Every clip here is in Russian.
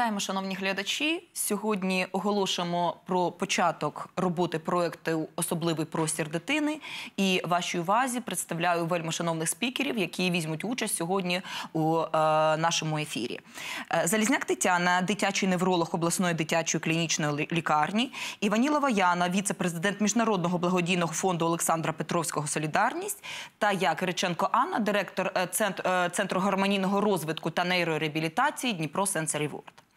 Вітаємо, шановні глядачі. Сьогодні оголошуємо про початок роботи проекту Особливий простір дитини і вашій увазі представляю вельми шановних спікерів, які візьмуть участь сьогодні у е, нашому ефірі. Е, Залізняк Тетяна, дитячий невролог обласної дитячої клінічної лікарні, Іванілова Яна, віце-президент міжнародного благодійного фонду Олександра Петровського Солідарність та я Кириченко Анна, директор е, центру гармонійного розвитку та нейрореабілітації Дніпро Сенсорі Ворд.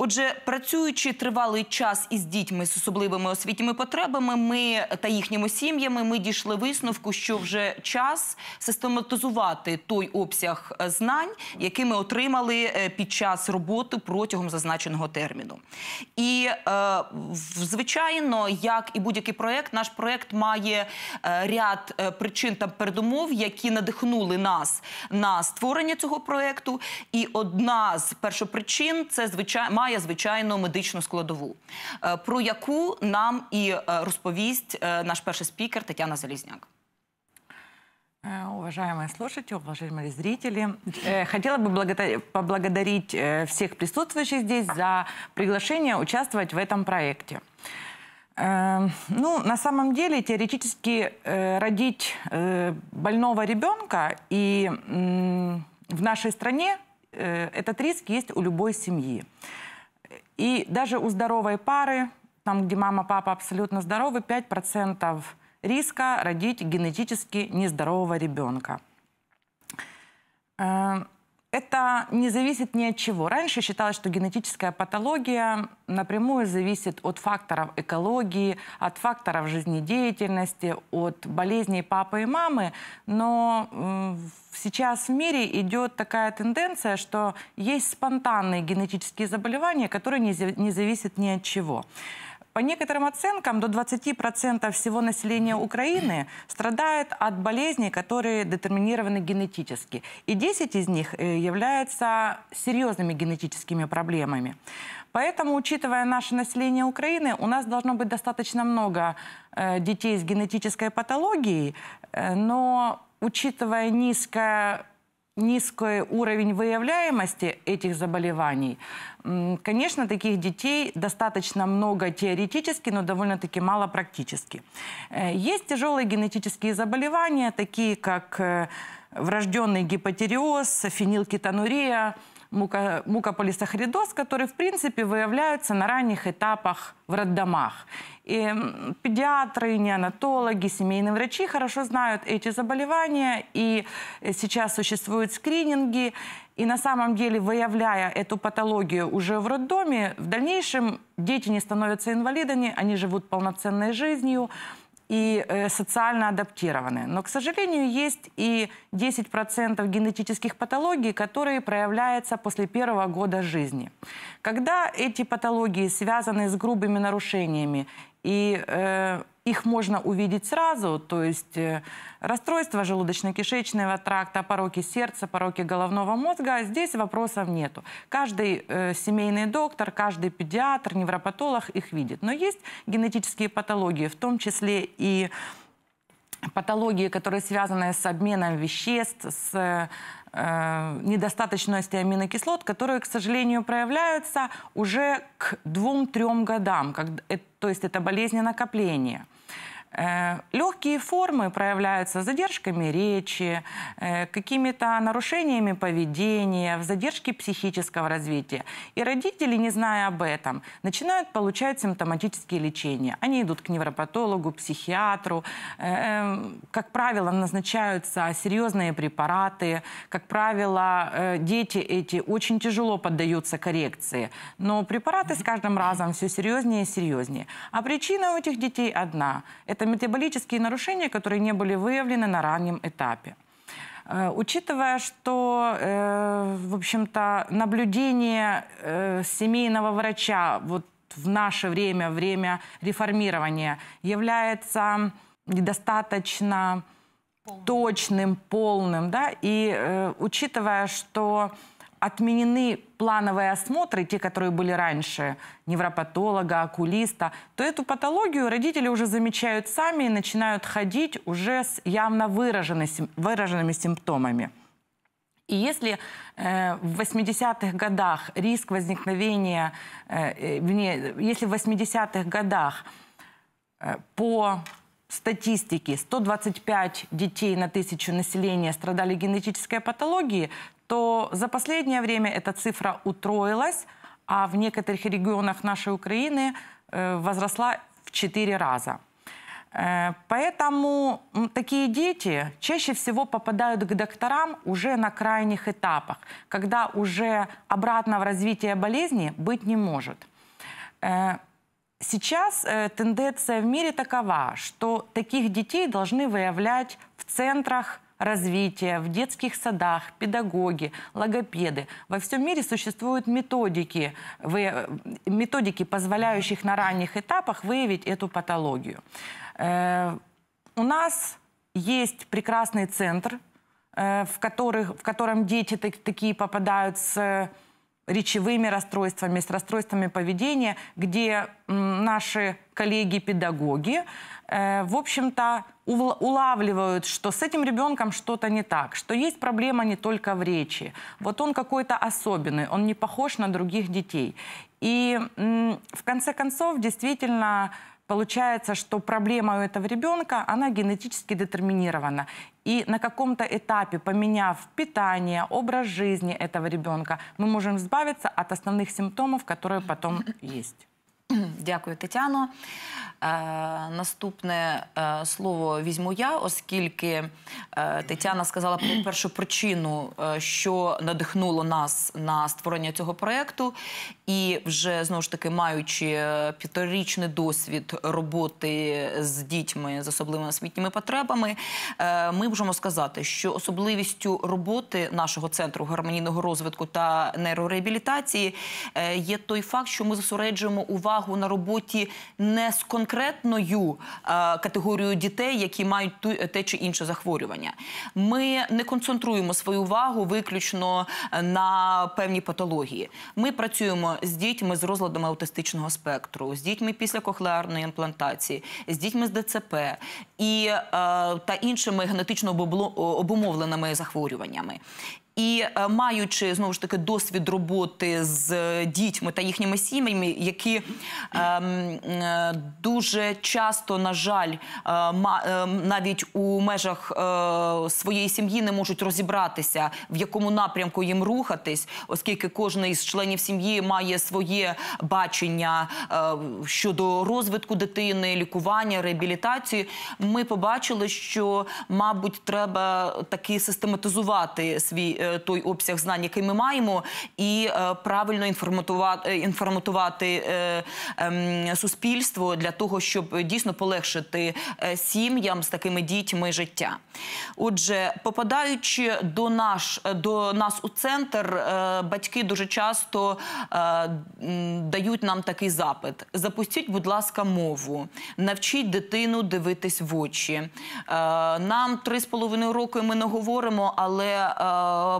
Отже, працюючи тривалий час із дітьми з особливими освітніми потребами, ми та їхніми сім'ями ми дійшли висновку, що вже час систематизувати той обсяг е, знань, який ми отримали е, під час роботи протягом зазначеного терміну. І е, звичайно, як і будь-який проект, наш проект має ряд причин та передумов, які надихнули нас на створення цього проекту. І одна з першопричин це звичайно має звичайно медичну складову, про яку нам і розповість наш перший спікер Тетяна Залізняк. Уважаемые слушатели, уважаемые зрители, хотела бы поблагодарить всех присутствующих здесь за приглашение участвовать в этом проекте. Э, ну, на самом деле, теоретически э, родить э, больного ребенка и в нашей стране этот риск есть у любой семьи. И даже у здоровой пары, там, где мама, папа абсолютно здоровы, 5% риска родить генетически нездорового ребенка. Э, это не зависит ни от чего. Раньше считалось, что генетическая патология напрямую зависит от факторов экологии, от факторов жизнедеятельности, от болезней папы и мамы. Но сейчас в мире идет такая тенденция, что есть спонтанные генетические заболевания, которые не, зависят ни от чего. По некоторым оценкам, до 20% всего населения Украины страдает от болезней, которые детерминированы генетически. И 10 из них э, являются серьезными генетическими проблемами. Поэтому, учитывая наше население Украины, у нас должно быть достаточно много э, детей с генетической патологией, э, но учитывая низкое низкий уровень выявляемости этих заболеваний, конечно, таких детей достаточно много теоретически, но довольно-таки мало практически. Э, есть тяжелые генетические заболевания, такие как э, врожденный гипотереоз, фенилкетонурия, мука, мукополисахаридоз, которые, в принципе, выявляются на ранних этапах в роддомах. И педиатры, неонатологи, семейные врачи хорошо знают эти заболевания, и э, сейчас существуют скрининги, и на самом деле, выявляя эту патологию уже в роддоме, в дальнейшем дети не становятся инвалидами, они живут полноценной жизнью, и э, социально адаптированы. Но, к сожалению, есть и 10% генетических патологий, которые проявляются после первого года жизни. Когда эти патологии связаны с грубыми нарушениями и э, их можно увидеть сразу, то есть э, расстройства желудочно-кишечного тракта, пороки сердца, пороки головного мозга, а здесь вопросов нету. Каждый э, семейный доктор, каждый педиатр, невропатолог их видит. Но есть генетические патологии, в том числе и патологии, которые связаны с обменом веществ, с э, Э, недостаточности аминокислот, которые, к сожалению, проявляются уже к 2-3 годам, э, то есть это болезни накопления. Э, Легкие формы проявляются задержками речи, э, какими-то нарушениями поведения, в задержке психического развития. И родители, не зная об этом, начинают получать симптоматические лечения. Они идут к невропатологу, психиатру. Э, эм, как правило, назначаются серьезные препараты. Как правило, дети эти очень тяжело поддаются коррекции. Но препараты с каждым разом все серьезнее и серьезнее. А причина у этих детей одна – это метаболические нарушения, которые не были выявлены на раннем этапе. Э, учитывая, что, э, в общем-то, наблюдение э, семейного врача вот в наше время, время реформирования, является недостаточно полным. точным, полным, да, и учитывая, что отменены плановые осмотры, те, которые были раньше, невропатолога, окулиста, то эту патологию родители уже замечают сами и начинают ходить уже с явно выраженными симптомами. И если э, в 80-х годах риск возникновения, э, э вне, если в 80-х годах э, по статистике 125 детей на тысячу населения страдали генетической патологией, то за последнее время эта цифра утроилась, а в некоторых регионах нашей Украины э, возросла в 4 раза. Э, поэтому такие дети чаще всего попадают к докторам уже на крайних этапах, когда уже обратно в развитие болезни быть не может. Э, сейчас тенденция в мире такова, что таких детей должны выявлять в центрах развития, в детских садах, педагоги, логопеды. Во всем мире существуют методики, э, методики позволяющих на ранних этапах выявить эту патологию. Э, у нас есть прекрасный центр, э, в, которых, в котором дети такие попадают с речевыми расстройствами, с расстройствами поведения, где наши коллеги-педагоги, э, в общем-то, улавливают, что с этим ребенком что-то не так, что есть проблема не только в речи. Вот он какой-то особенный, он не похож на других детей. И в конце концов, действительно, Получается, что проблема у этого ребенка, она генетически детерминирована. И на каком-то этапе, поменяв питание, образ жизни этого ребенка, мы можем избавиться от основных симптомов, которые потом есть. Дякую, Тетяно. Е, наступне е, слово візьму я, оскільки е, Тетяна сказала про першу причину, що надихнуло нас на створення цього проєкту. І вже знову ж таки, маючи п'ятирічний досвід роботи з дітьми з особливими освітніми потребами, ми можемо сказати, що особливістю роботи нашого центру гармонійного розвитку та нейрореабілітації є той факт, що ми зосереджуємо увагу увагу на роботі не з конкретною е, категорією дітей, які мають те чи інше захворювання. Ми не концентруємо свою увагу виключно е, на певній патології. Ми працюємо з дітьми з розладами аутистичного спектру, з дітьми після кохлеарної імплантації, з дітьми з ДЦП і е, та іншими генетично обумовленими захворюваннями. І е, маючи знову ж таки досвід роботи з е, дітьми та їхніми сім'ями, які ем, е, дуже часто, на жаль, навіть у межах своєї сім'ї не можуть розібратися, в якому напрямку їм рухатись, оскільки кожен із членів сім'ї має своє бачення щодо розвитку дитини, лікування, реабілітації, ми побачили, що мабуть треба таки систематизувати свій. Е, той обсяг знань, який ми маємо, і е, правильно е, інформатувати інформатувати ем, суспільство для того, щоб дійсно полегшити сім'ям з такими дітьми життя. Отже, попадаючи до наш до нас у центр, батьки дуже часто дають нам такий запит: запустіть, будь ласка, мову, навчіть дитину дивитись в очі. Нам три з половиною роки ми не говоримо, але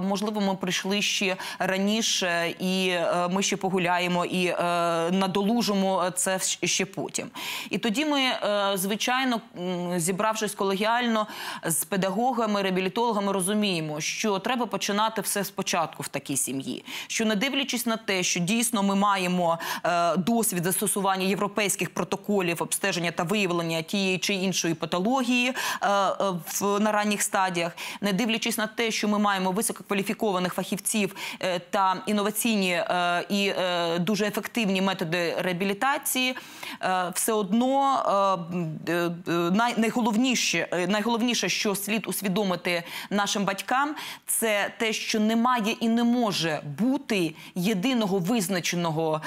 можливо, ми прийшли ще раніше, і е, ми ще погуляємо і е, надолужимо це ще потім. І тоді ми, е, звичайно, зібравшись колегіально з педагогами, реабілітологами, розуміємо, що треба починати все спочатку в такій сім'ї. Що не дивлячись на те, що дійсно ми маємо досвід застосування європейських протоколів обстеження та виявлення тієї чи іншої патології на ранніх стадіях, не дивлячись на те, що ми маємо високо висококваліфікованих фахівців е, та інноваційні е, і е, дуже ефективні методи реабілітації, все одно найголовніше, найголовніше, що слід усвідомити нашим батькам, це те, що немає і не може бути єдиного визначеного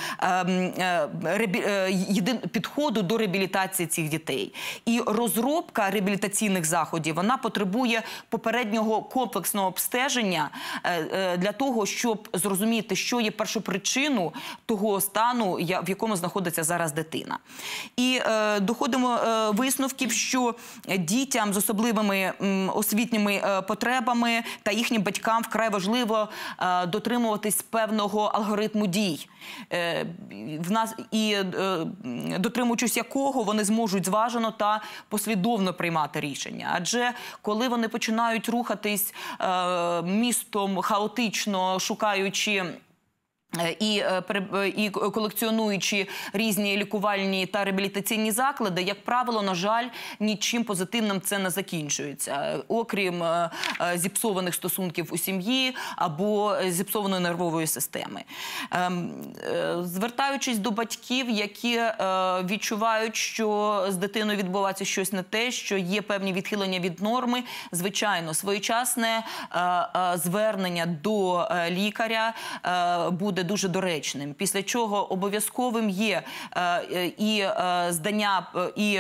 підходу до реабілітації цих дітей. І розробка реабілітаційних заходів вона потребує попереднього комплексного обстеження рішення е, е, для того, щоб зрозуміти, що є першопричину того стану, в якому знаходиться зараз дитина, і е, доходимо висновків, що дітям з особливими освітніми потребами та їхнім батькам вкрай важливо дотримуватись певного алгоритму дій, в нас і дотримуючись якого вони зможуть зважено та послідовно приймати рішення, адже коли вони починають рухатись між містом, хаотично шукаючи. Е, і е, е, і колекціонуючи різні лікувальні та реабілітаційні заклади, як правило, на жаль, нічим позитивним це не закінчується, окрім зіпсованих стосунків у сім'ї або зіпсованої нервової системи. Ем, звертаючись до батьків, які відчувають, що з дитиною відбувається щось не те, що є певні відхилення від норми, звичайно, своєчасне звернення до лікаря буде буде дуже доречним. Після чого обов'язковим є е, і е, здання і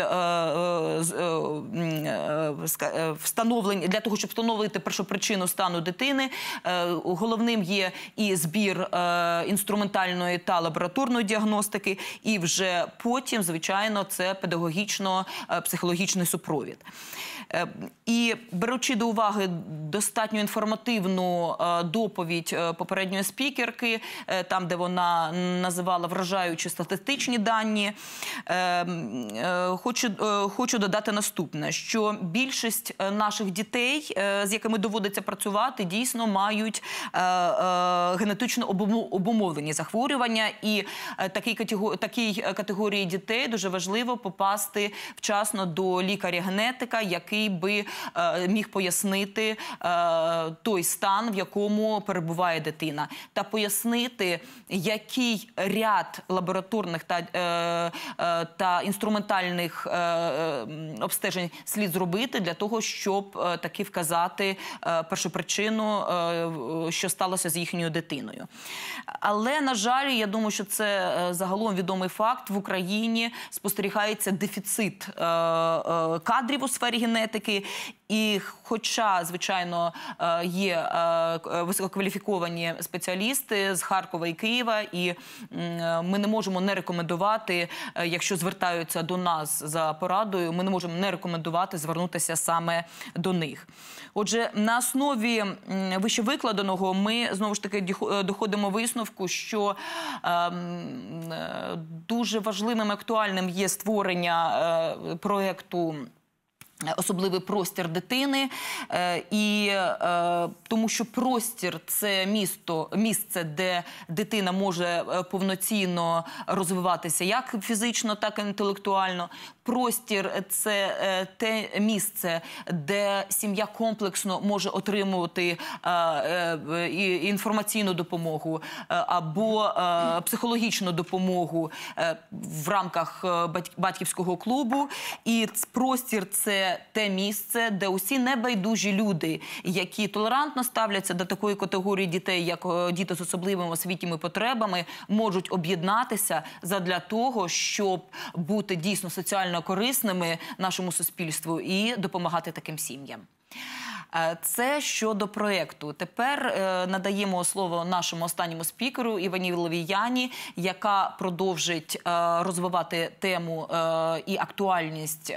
е, встановлення для того, щоб встановити першопричину стану дитини. Головним є і збір інструментальної та лабораторної діагностики, і вже потім, звичайно, це педагогічно-психологічний супровід. Ем, і беручи до уваги достатньо інформативну е, доповідь е, попередньої спікерки, е, там де вона називала вражаючі статистичні дані, ем, хочу хочу додати наступне: що більшість наших дітей, з якими доводиться працювати, дійсно мають генетично обумовлені захворювання, і такій категорії дітей дуже важливо попасти вчасно до лікаря-генетика, який який би е, міг пояснити е, той стан, в якому перебуває дитина, та пояснити, який ряд лабораторних та е, та інструментальних обстежень слід зробити для того, щоб таки вказати першу причину, що сталося з їхньою дитиною. Але на жаль, я думаю, що це загалом відомий факт в Україні спостерігається дефіцит кадрів у сфері генетики енергетики. І, хоча, звичайно, е, є е, е, висококваліфіковані спеціалісти з Харкова і Києва, і ми не можемо не рекомендувати, якщо звертаються до нас за порадою, ми не можемо не рекомендувати звернутися саме до них. Отже, на основі вище викладеного, ми знову ж таки доходимо висновку, що ем, дуже важливим і актуальним є створення проєкту Особливий простір дитини, е, і е, тому, що простір це місто, місце, де дитина може е, повноцінно розвиватися як фізично, так і інтелектуально простір це е, те місце, де сім'я комплексно може отримувати е, е, інформаційну допомогу або психологічну допомогу в рамках батьківського клубу. І простір це те місце, де усі небайдужі люди, які толерантно ставляться до такої категорії дітей, як діти з особливими освітніми потребами, можуть об'єднатися задля того, щоб бути дійсно соціально корисними нашому суспільству і допомагати таким сім'ям. Е, це щодо проєкту. Тепер е, надаємо слово нашому останньому спікеру Івані Ловіяні, яка продовжить е, розвивати тему і актуальність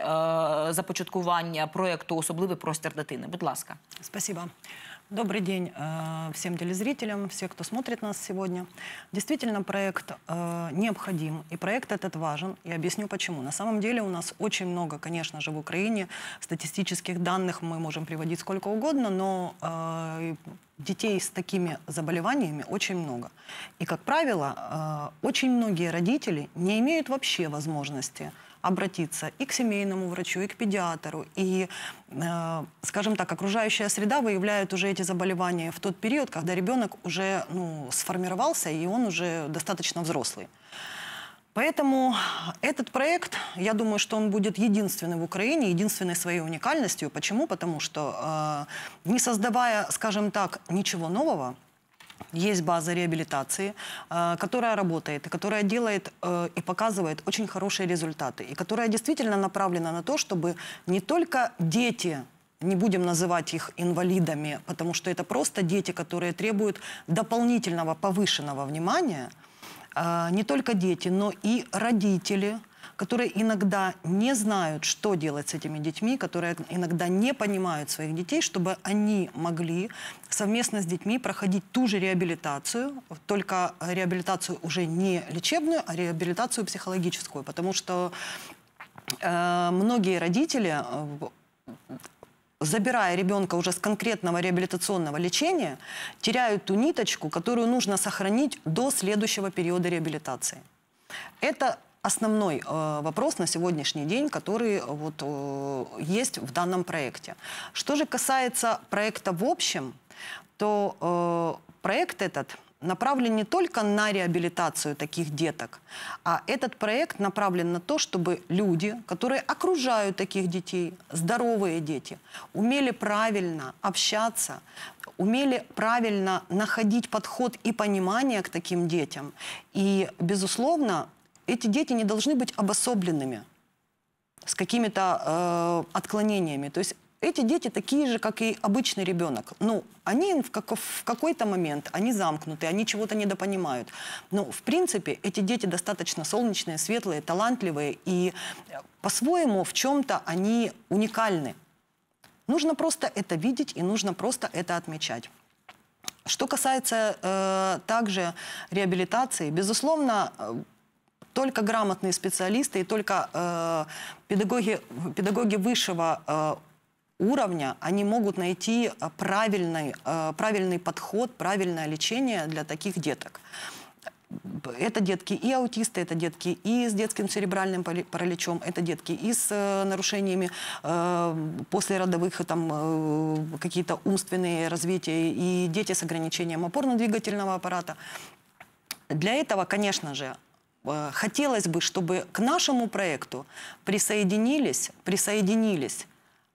започаткування проєкту особливий простір дитини. Будь ласка, спасіба. Добрый день э, всем телезрителям, все, кто смотрит нас сегодня. Действительно, проект э, необходим, и проект этот важен, и объясню почему. На самом деле у нас очень много, конечно же, в Украине статистических данных, мы можем приводить сколько угодно, но э, детей с такими заболеваниями очень много. И, как правило, э, очень многие родители не имеют вообще возможности обратиться и к семейному врачу, и к педиатру. И, э, скажем так, окружающая среда выявляет уже эти заболевания в тот период, когда ребенок уже ну, сформировался, и он уже достаточно взрослый. Поэтому этот проект, я думаю, что он будет единственным в Украине, единственной своей уникальностью. Почему? Потому что э, не создавая, скажем так, ничего нового, есть база реабилитации, э, которая работает, которая делает э, и показывает очень хорошие результаты, и которая действительно направлена на то, чтобы не только дети не будем называть их инвалидами, потому что это просто дети, которые требуют дополнительного повышенного внимания. Э, не только дети, но и родители – которые иногда не знают, что делать с этими детьми, которые иногда не понимают своих детей, чтобы они могли совместно с детьми проходить ту же реабилитацию, только реабилитацию уже не лечебную, а реабилитацию психологическую, потому что э, многие родители э, забирая ребенка уже с конкретного реабилитационного лечения, теряют ту ниточку, которую нужно сохранить до следующего периода реабилитации. Это основной э, вопрос на сегодняшний день, который э, вот, э, есть в данном проекте. Что же касается проекта в общем, то э, проект этот направлен не только на реабилитацию таких деток, а этот проект направлен на то, чтобы люди, которые окружают таких детей, здоровые дети, умели правильно общаться, умели правильно находить подход и понимание к таким детям. И, безусловно, эти дети не должны быть обособленными с какими-то э, отклонениями. То есть эти дети такие же, как и обычный ребенок. Ну, они в, как, в какой-то момент, они замкнуты, они чего-то недопонимают. Но, ну, в принципе, эти дети достаточно солнечные, светлые, талантливые, и по-своему в чем-то они уникальны. Нужно просто это видеть и нужно просто это отмечать. Что касается э, также реабилитации, безусловно, э, только грамотные специалисты и только э, педагоги, педагоги высшего э, уровня, они могут найти э, правильный, э, правильный подход, правильное лечение для таких деток. Это детки и аутисты, это детки и с детским церебральным параличом, это детки и с э, нарушениями э, послеродовых, э, там, э, какие-то умственные развития, и дети с ограничением опорно-двигательного аппарата. Для этого, конечно же, Э, хотелось бы, чтобы к нашему проекту присоединились, присоединились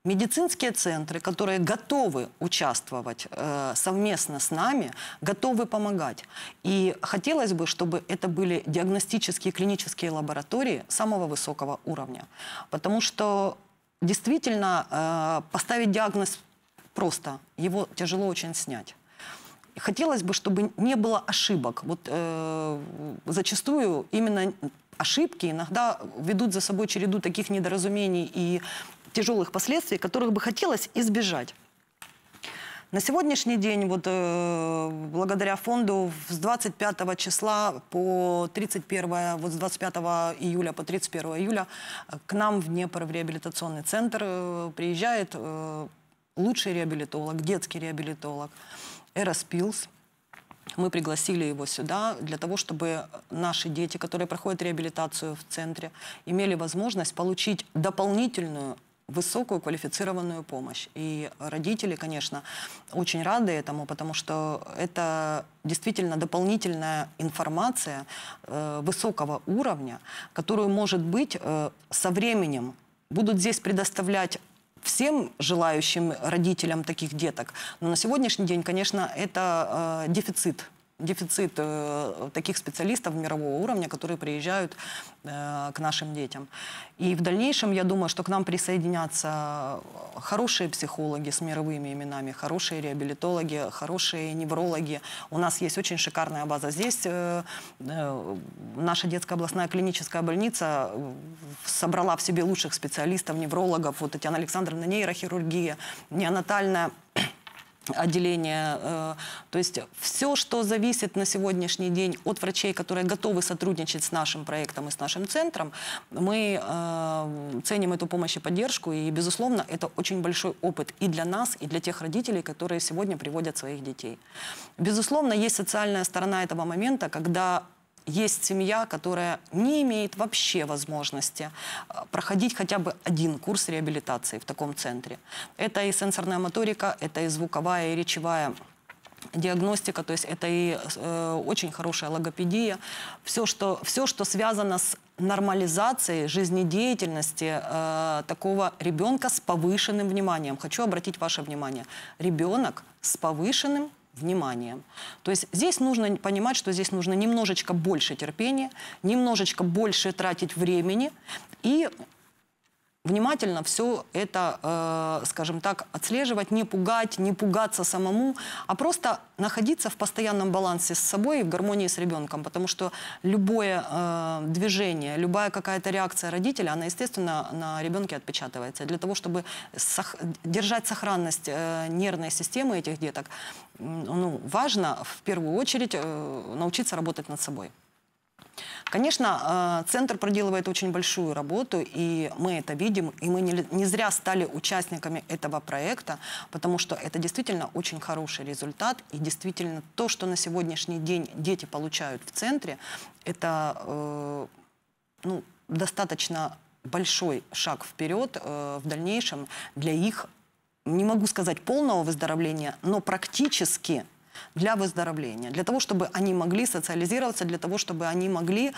медицинские центры, которые готовы участвовать э, совместно с нами, готовы помогать. И хотелось бы, чтобы это были диагностические клинические лаборатории самого высокого уровня. Потому что действительно э, поставить диагноз просто, его тяжело очень снять хотелось бы, чтобы не было ошибок. Вот э, зачастую именно ошибки иногда ведут за собой череду таких недоразумений и тяжелых последствий, которых бы хотелось избежать. На сегодняшний день, вот, э, благодаря фонду, с 25 числа по 31, вот с 25 июля по 31 июля э, к нам в Днепр в реабилитационный центр э, приезжает э, лучший реабилитолог, детский реабилитолог. Э, Эрос Пилс. Мы пригласили его сюда для того, чтобы наши дети, которые проходят реабилитацию в центре, имели возможность получить дополнительную высокую квалифицированную помощь. И родители, конечно, очень рады этому, потому что это действительно дополнительная информация э, высокого уровня, которую, может быть, э, со временем будут здесь предоставлять всем желающим родителям таких деток. Но на сегодняшний день, конечно, это э, дефицит дефицит э, таких специалистов мирового уровня, которые приезжают э, к нашим детям. И в дальнейшем, я думаю, что к нам присоединятся хорошие психологи с мировыми именами, хорошие реабилитологи, хорошие неврологи. У нас есть очень шикарная база здесь. Э, э наша детская областная клиническая больница э, собрала в себе лучших специалистов, неврологов. Вот Татьяна Александровна, нейрохирургия, неонатальная отделения. Э, то есть все, что зависит на сегодняшний день от врачей, которые готовы сотрудничать с нашим проектом и с нашим центром, мы э, ценим эту помощь и поддержку. И, безусловно, это очень большой опыт и для нас, и для тех родителей, которые сегодня приводят своих детей. Безусловно, есть социальная сторона этого момента, когда есть семья, которая не имеет вообще возможности э, проходить хотя бы один курс реабилитации в таком центре. Это и сенсорная моторика, это и звуковая, и речевая диагностика, то есть это и э, очень хорошая логопедия, все что, все, что связано с нормализацией жизнедеятельности э, такого ребенка с повышенным вниманием. Хочу обратить ваше внимание, ребенок с повышенным вниманием. То есть здесь нужно понимать, что здесь нужно немножечко больше терпения, немножечко больше тратить времени и внимательно все это, э, скажем так, отслеживать, не пугать, не пугаться самому, а просто находиться в постоянном балансе с собой и в гармонии с ребенком, потому что любое э, движение, любая какая-то реакция родителя, она, естественно, на ребенке отпечатывается. Для того, чтобы сох держать сохранность э, нервной системы этих деток, ну, важно в первую очередь э, научиться работать над собой. Конечно, э, центр проделывает очень большую работу, и мы это видим, и мы не зря стали участниками этого проекта, потому что это действительно очень хороший результат, и действительно то, что на сегодняшний день дети получают в центре, это э, ну, достаточно большой шаг вперед э, в дальнейшем для их, не могу сказать полного выздоровления, но практически для выздоровления, для того, чтобы они могли социализироваться, для того, чтобы они могли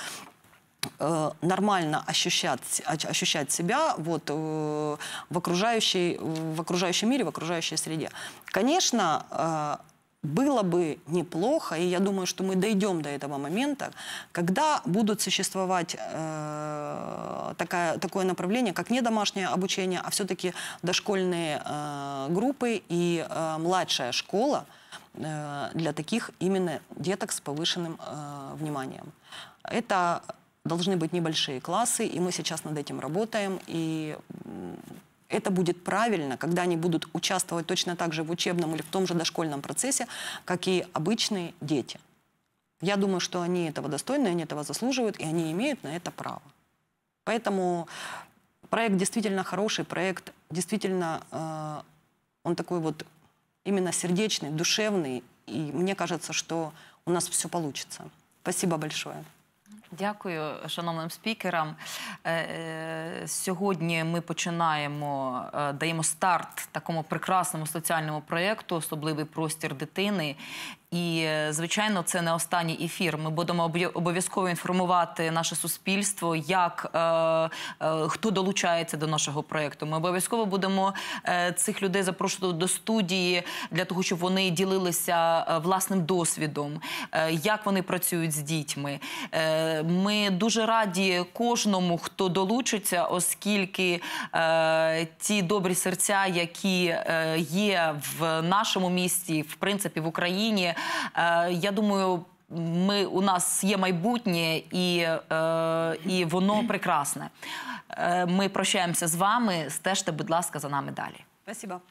э, нормально ощущать, ощущать себя вот, э, в, окружающей, в окружающем мире, в окружающей среде. Конечно, э, было бы неплохо, и я думаю, что мы дойдем до этого момента, когда будут существовать э, такая, такое направление, как не домашнее обучение, а все-таки дошкольные э, группы и э, младшая школа – Э, для таких именно деток с повышенным э, вниманием. Это должны быть небольшие классы, и мы сейчас над этим работаем, и это будет правильно, когда они будут участвовать точно так же в учебном или в том же дошкольном процессе, как и обычные дети. Я думаю, что они этого достойны, они этого заслуживают, и они имеют на это право. Поэтому проект действительно хороший, проект действительно, э, он такой вот именно сердечный, душевный. И мне кажется, что у нас все получится. Спасибо большое. Дякую, шановним спікерам. Е, е, сьогодні ми починаємо, е, даємо старт такому прекрасному соціальному проєкту, особливий простір дитини. І звичайно, це не останній ефір. Ми будемо обов'язково інформувати наше суспільство, як е, е, хто долучається до нашого проєкту. Ми обов'язково будемо е, цих людей запрошувати до студії для того, щоб вони ділилися е, власним досвідом, е, як вони працюють з дітьми. Е, ми дуже раді кожному, хто долучиться, оскільки ті добрі серця, які є в нашому місті, в принципі в Україні. Е, я думаю, ми у нас є майбутнє і, е, і воно прекрасне. Е, ми прощаємося з вами. Стежте, будь ласка, за нами далі. Дякую.